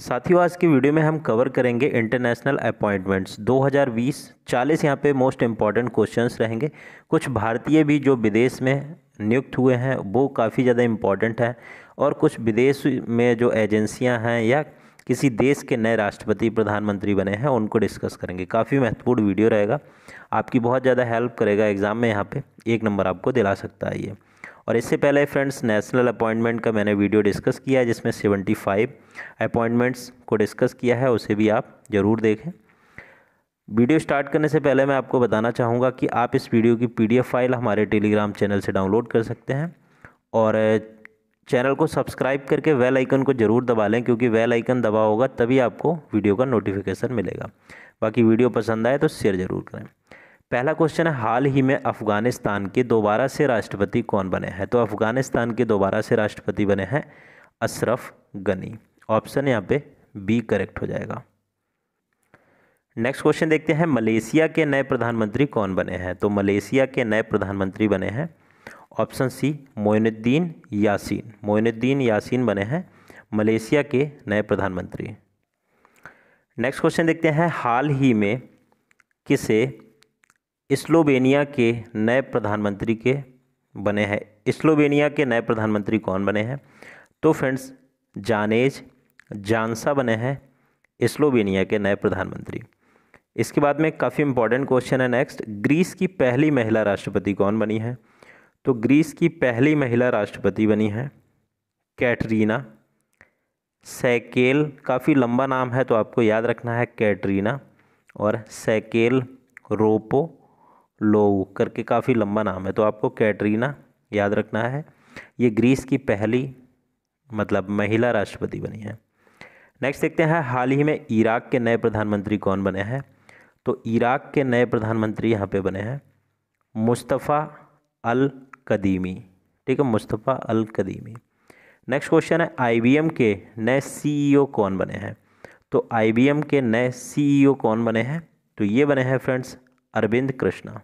साथियों आज की वीडियो में हम कवर करेंगे इंटरनेशनल अपॉइंटमेंट्स 2020 40 यहाँ पे मोस्ट इम्पॉर्टेंट क्वेश्चंस रहेंगे कुछ भारतीय भी जो विदेश में नियुक्त हुए हैं वो काफ़ी ज़्यादा इम्पॉर्टेंट है और कुछ विदेश में जो एजेंसियाँ हैं या किसी देश के नए राष्ट्रपति प्रधानमंत्री बने हैं उनको डिस्कस करेंगे काफ़ी महत्वपूर्ण वीडियो रहेगा आपकी बहुत ज़्यादा हेल्प करेगा एग्ज़ाम में यहाँ पर एक नंबर आपको दिला सकता है ये और इससे पहले फ्रेंड्स नेशनल अपॉइंटमेंट का मैंने वीडियो डिस्कस किया है जिसमें सेवेंटी फाइव अपॉइंटमेंट्स को डिस्कस किया है उसे भी आप ज़रूर देखें वीडियो स्टार्ट करने से पहले मैं आपको बताना चाहूँगा कि आप इस वीडियो की पी फाइल हमारे टेलीग्राम चैनल से डाउनलोड कर सकते हैं और चैनल को सब्सक्राइब करके वेल आइकन को ज़रूर दबा लें क्योंकि वेल आइकन दबा होगा तभी आपको वीडियो का नोटिफिकेशन मिलेगा बाकी वीडियो पसंद आए तो शेयर ज़रूर करें पहला क्वेश्चन है हाल ही में अफ़गानिस्तान के दोबारा से राष्ट्रपति कौन बने हैं तो अफ़गानिस्तान के दोबारा से राष्ट्रपति बने हैं अशरफ गनी ऑप्शन यहाँ पे बी करेक्ट हो जाएगा नेक्स्ट क्वेश्चन देखते हैं मलेशिया के नए प्रधानमंत्री कौन बने हैं तो मलेशिया के नए प्रधानमंत्री बने हैं option C Muhyiddin Yassin Muhyiddin Yassin बने हैं मलेशिया के नए प्रधानमंत्री नेक्स्ट क्वेश्चन देखते हैं हाल ही में किसे स्लोवेनिया के नए प्रधानमंत्री के बने हैं स्लोवेनिया के नए प्रधानमंत्री कौन बने हैं तो फ्रेंड्स जानेज जानसा बने हैं स्लोवेनिया के नए प्रधानमंत्री इसके बाद में काफ़ी इंपॉर्टेंट क्वेश्चन है नेक्स्ट ग्रीस की पहली महिला राष्ट्रपति कौन बनी है तो ग्रीस की पहली महिला राष्ट्रपति बनी है कैटरीना सैकेल काफ़ी लंबा नाम है तो आपको याद रखना है कैटरीना और सैकेल रोपो लोव करके काफ़ी लंबा नाम है तो आपको कैटरीना याद रखना है ये ग्रीस की पहली मतलब महिला राष्ट्रपति बनी है नेक्स्ट देखते हैं हाल ही में इराक के नए प्रधानमंत्री कौन बने हैं तो इराक के नए प्रधानमंत्री यहाँ पे बने हैं मुस्तफ़ा अल कदीमी ठीक है Mustafa Al Kadhimi next question है आईबीएम के नए सीईओ e कौन बने हैं तो आईबीएम के नए सीईओ e कौन बने हैं तो ये बने हैं friends Arvind Krishna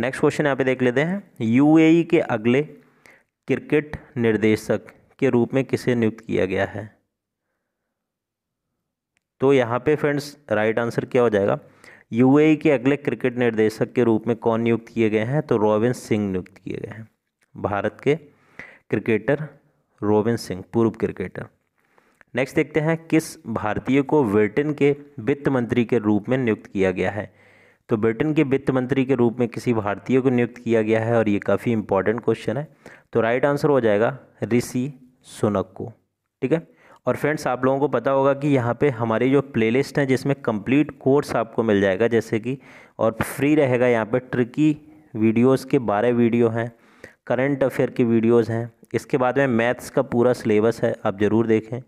next question यहाँ पे देख लेते हैं यूएई e के अगले क्रिकेट निर्देशक के रूप में किसे नियुक्त किया गया है तो यहाँ पे फ्रेंड्स राइट आंसर क्या हो जाएगा यूएई e के अगले क्रिकेट निर्देशक के रूप में कौन नियुक्त किए गए हैं तो रोविन सिंह नियुक्त किए गए हैं भारत के क्रिकेटर रोविन सिंह पूर्व क्रिकेटर नेक्स्ट देखते हैं किस भारतीय को ब्रिटेन के वित्त मंत्री के रूप में नियुक्त किया गया है तो ब्रिटेन के वित्त मंत्री के रूप में किसी भारतीय को नियुक्त किया गया है और ये काफ़ी इंपॉर्टेंट क्वेश्चन है तो राइट आंसर हो जाएगा ऋषि सुनक को ठीक है और फ्रेंड्स आप लोगों को पता होगा कि यहाँ पे हमारी जो प्लेलिस्ट है जिसमें कंप्लीट कोर्स आपको मिल जाएगा जैसे कि और फ्री रहेगा यहाँ पे ट्रिकी वीडियोस के बारह वीडियो हैं करंट अफेयर के वीडियोस हैं इसके बाद में मैथ्स का पूरा सिलेबस है आप ज़रूर देखें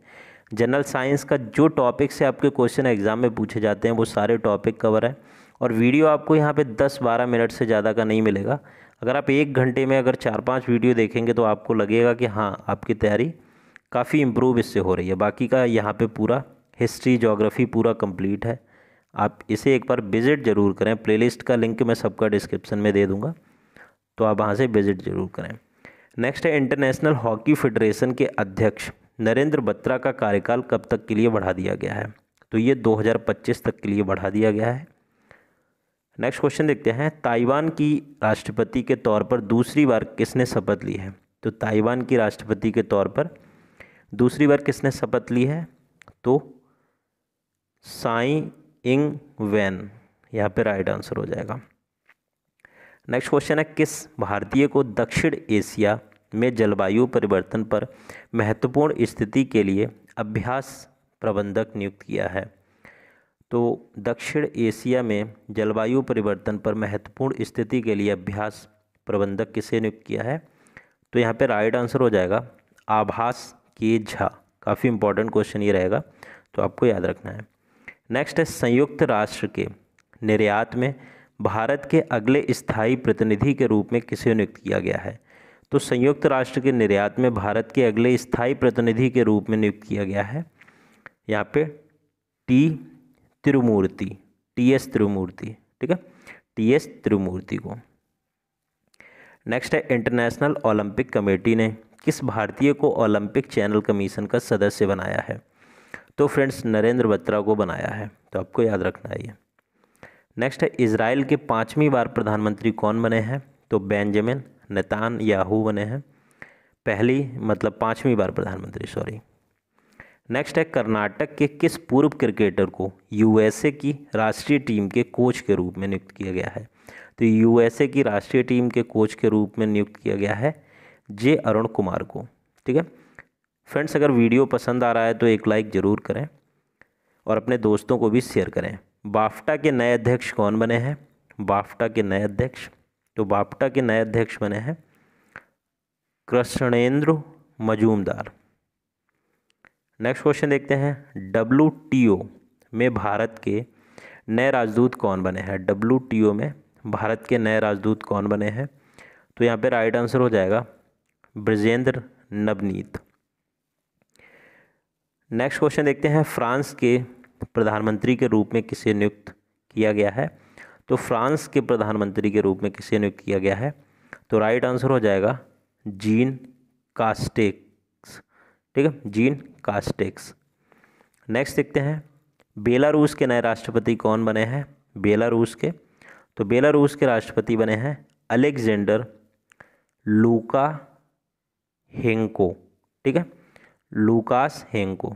जनरल साइंस का जो टॉपिक से आपके क्वेश्चन एग्ज़ाम में पूछे जाते हैं वो सारे टॉपिक कवर हैं और वीडियो आपको यहाँ पे 10-12 मिनट से ज़्यादा का नहीं मिलेगा अगर आप एक घंटे में अगर चार पांच वीडियो देखेंगे तो आपको लगेगा कि हाँ आपकी तैयारी काफ़ी इम्प्रूव इससे हो रही है बाकी का यहाँ पे पूरा हिस्ट्री जोग्राफ़ी पूरा कंप्लीट है आप इसे एक बार विज़िट ज़रूर करें प्ले का लिंक मैं सबका डिस्क्रिप्सन में दे दूँगा तो आप वहाँ से विज़िट ज़रूर करें नेक्स्ट है इंटरनेशनल हॉकी फेडरेशन के अध्यक्ष नरेंद्र बत्रा का कार्यकाल कब तक के लिए बढ़ा दिया गया है तो ये 2025 तक के लिए बढ़ा दिया गया है नेक्स्ट क्वेश्चन देखते हैं ताइवान की राष्ट्रपति के तौर पर दूसरी बार किसने शपथ ली है तो ताइवान की राष्ट्रपति के तौर पर दूसरी बार किसने शपथ ली है तो साई इंग वैन यहाँ पे राइट आंसर हो जाएगा नेक्स्ट क्वेश्चन है किस भारतीय को दक्षिण एशिया में जलवायु परिवर्तन पर महत्वपूर्ण स्थिति के लिए अभ्यास प्रबंधक नियुक्त किया है तो दक्षिण एशिया में जलवायु परिवर्तन पर महत्वपूर्ण स्थिति के लिए अभ्यास प्रबंधक किसे नियुक्त किया है तो यहाँ पे राइट आंसर हो जाएगा आभास के झा काफ़ी इंपॉर्टेंट क्वेश्चन ये रहेगा तो आपको याद रखना है नेक्स्ट है संयुक्त राष्ट्र के निर्यात में भारत के अगले स्थायी प्रतिनिधि के रूप में किसे नियुक्त किया गया है तो संयुक्त राष्ट्र के निर्यात में भारत के अगले स्थायी प्रतिनिधि के रूप में नियुक्त किया गया है यहाँ पे T Tirumurti T S Tirumurti ठीक है टी एस त्रिमूर्ति को नेक्स्ट है इंटरनेशनल ओलंपिक कमेटी ने किस भारतीय को ओलंपिक चैनल कमीशन का सदस्य बनाया है तो फ्रेंड्स नरेंद्र बत्रा को बनाया है तो आपको याद रखना है ये नेक्स्ट है इसराइल के पाँचवीं बार प्रधानमंत्री कौन बने हैं तो बेंजामिन नेतान याहू बने हैं पहली मतलब पाँचवीं बार प्रधानमंत्री सॉरी नेक्स्ट है कर्नाटक के किस पूर्व क्रिकेटर को यूएसए की राष्ट्रीय टीम के कोच के रूप में नियुक्त किया गया है तो यूएसए की राष्ट्रीय टीम के कोच के रूप में नियुक्त किया गया है जे अरुण कुमार को ठीक है फ्रेंड्स अगर वीडियो पसंद आ रहा है तो एक लाइक ज़रूर करें और अपने दोस्तों को भी शेयर करें बाफ्टा के नए अध्यक्ष कौन बने हैं बाफ्टा के नए अध्यक्ष तो बाफ्टा के नए अध्यक्ष बने हैं कृष्णेंद्र मजूमदार नेक्स्ट क्वेश्चन देखते हैं डब्ल्यू में भारत के नए राजदूत कौन बने हैं डब्ल्यू में भारत के नए राजदूत कौन बने हैं तो यहाँ पे राइट आंसर हो जाएगा ब्रजेंद्र नवनीत नेक्स्ट क्वेश्चन देखते हैं फ्रांस के प्रधानमंत्री के रूप में किसे नियुक्त किया गया है तो फ्रांस के प्रधानमंत्री के रूप में किसे नियुक्त किया गया है तो राइट आंसर हो जाएगा जीन कास्टेक ठीक है जीन कास्टेक्स नेक्स्ट देखते हैं बेलारूस के नए राष्ट्रपति कौन बने हैं बेलारूस के तो बेलारूस के राष्ट्रपति बने हैं अलेक्जेंडर लूका हेंको ठीक है लूकास हेंको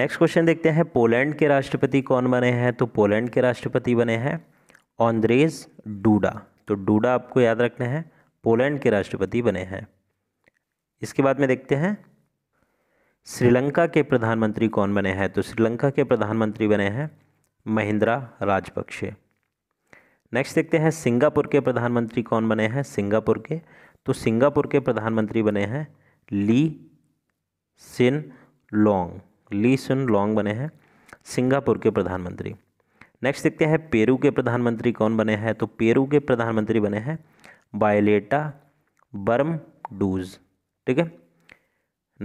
नेक्स्ट क्वेश्चन देखते हैं पोलैंड के राष्ट्रपति कौन बने हैं तो पोलैंड के राष्ट्रपति बने हैं ऑन्द्रेज डूडा तो डूडा आपको याद रखना है पोलैंड के राष्ट्रपति बने हैं इसके बाद में देखते हैं श्रीलंका के प्रधानमंत्री कौन बने हैं तो श्रीलंका के प्रधानमंत्री बने हैं महिंद्रा राजपक्षे नेक्स्ट देखते हैं सिंगापुर के प्रधानमंत्री कौन बने हैं सिंगापुर के तो सिंगापुर के प्रधानमंत्री बने हैं ली सिन लोंग ली सिन लोंग बने हैं सिंगापुर के प्रधानमंत्री नेक्स्ट देखते हैं पेरू के प्रधानमंत्री कौन बने हैं तो पेरू के प्रधानमंत्री बने हैं बायलेटा बर्म डूज ठीक है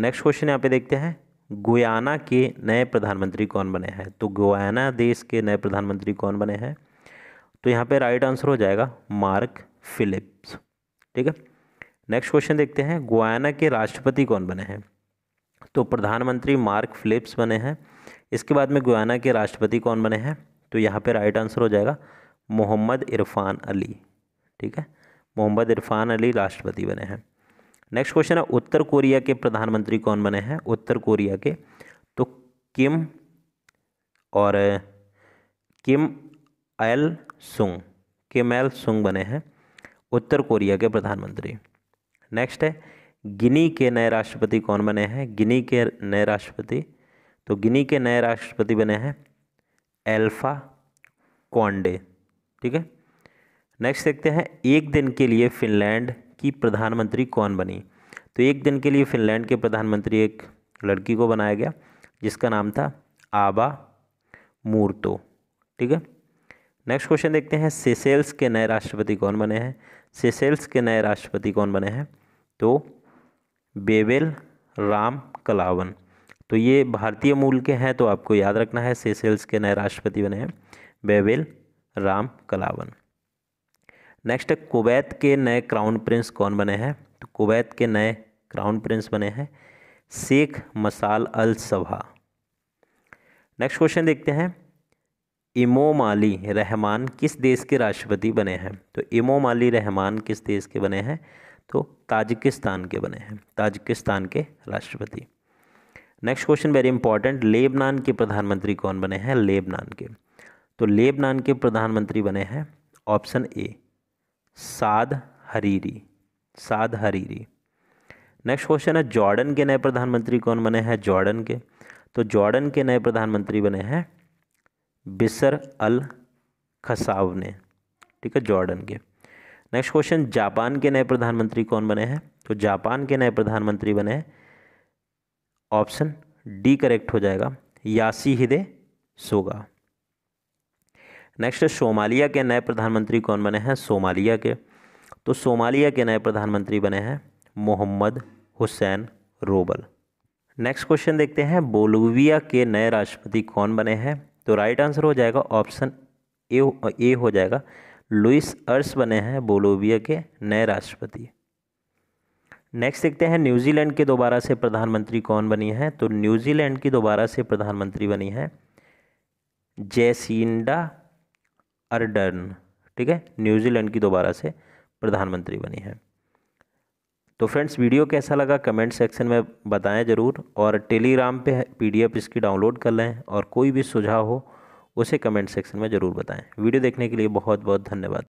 नेक्स्ट क्वेश्चन यहाँ पे देखते हैं गोयाना के नए प्रधानमंत्री कौन बने हैं तो गोयाना देश के नए प्रधानमंत्री कौन बने हैं तो यहाँ पे राइट आंसर हो जाएगा मार्क फिलिप्स ठीक है नेक्स्ट क्वेश्चन देखते हैं गोयाना के राष्ट्रपति कौन बने हैं तो प्रधानमंत्री मार्क फिलिप्स बने हैं इसके बाद में गोयाना के राष्ट्रपति कौन बने हैं तो यहाँ पे राइट आंसर हो जाएगा मोहम्मद इरफान अली ठीक है मोहम्मद इरफान अली राष्ट्रपति बने हैं नेक्स्ट क्वेश्चन है उत्तर कोरिया के प्रधानमंत्री कौन बने हैं उत्तर कोरिया के तो किम और किम एल सुंग किम एल सुंग बने हैं उत्तर कोरिया के प्रधानमंत्री नेक्स्ट है गिनी के नए राष्ट्रपति कौन बने हैं गिनी के नए राष्ट्रपति तो गिनी के नए राष्ट्रपति बने हैं एल्फा कॉन्डे ठीक है नेक्स्ट देखते हैं एक दिन के लिए फिनलैंड कि प्रधानमंत्री कौन बनी तो एक दिन के लिए फिनलैंड के प्रधानमंत्री एक लड़की को बनाया गया जिसका नाम था आबा मूर्तो ठीक है नेक्स्ट क्वेश्चन देखते हैं सेसेल्स के नए राष्ट्रपति कौन बने हैं सेसेल्स के नए राष्ट्रपति कौन बने हैं तो बेबेल राम कलावन तो ये भारतीय मूल के हैं तो आपको याद रखना है सेसेल्स के नए राष्ट्रपति बने हैं बेबेल राम कलावन नेक्स्ट है कुवैत के नए क्राउन प्रिंस कौन बने हैं तो कुवैत के नए क्राउन प्रिंस बने हैं शेख मसाल अल सभा नेक्स्ट क्वेश्चन देखते हैं इमोम अली रहमान किस देश के राष्ट्रपति बने हैं तो इमोम अली रहमान किस देश के बने हैं तो ताजिकिस्तान के बने हैं ताजिकिस्तान के राष्ट्रपति next question very important Lebanon के प्रधानमंत्री कौन बने हैं लेबनान के तो लेबनान के प्रधानमंत्री बने हैं option A Saad Hariri Saad Hariri next question है जॉर्डन के नए प्रधानमंत्री कौन बने हैं जॉर्डन के तो जॉर्डन के नए प्रधानमंत्री बने हैं बिसर अल खसाव ने ठीक है जॉर्डन के नेक्स्ट क्वेश्चन जापान के नए प्रधानमंत्री कौन बने हैं तो जापान के नए प्रधानमंत्री बने हैं ऑप्शन डी करेक्ट हो जाएगा यासी हिदे सोगा नेक्स्ट है सोमालिया के नए प्रधानमंत्री कौन बने हैं सोमालिया के तो सोमालिया के नए प्रधानमंत्री बने हैं Mohamed Hussein Roble next question देखते हैं बोलोविया के नए राष्ट्रपति कौन बने हैं तो राइट आंसर हो जाएगा ऑप्शन ए ए हो जाएगा लुइस अर्स बने हैं बोलोविया के नए राष्ट्रपति नेक्स्ट देखते हैं न्यूजीलैंड के दोबारा से प्रधानमंत्री कौन बनी है तो न्यूजीलैंड की दोबारा से प्रधानमंत्री बनी है जैसिंडा अर्डर्न ठीक है न्यूजीलैंड की दोबारा से प्रधानमंत्री बनी है तो फ्रेंड्स वीडियो कैसा लगा कमेंट सेक्शन में बताएं ज़रूर और टेलीग्राम पे पीडीएफ इसकी डाउनलोड कर लें और कोई भी सुझाव हो उसे कमेंट सेक्शन में ज़रूर बताएं वीडियो देखने के लिए बहुत बहुत धन्यवाद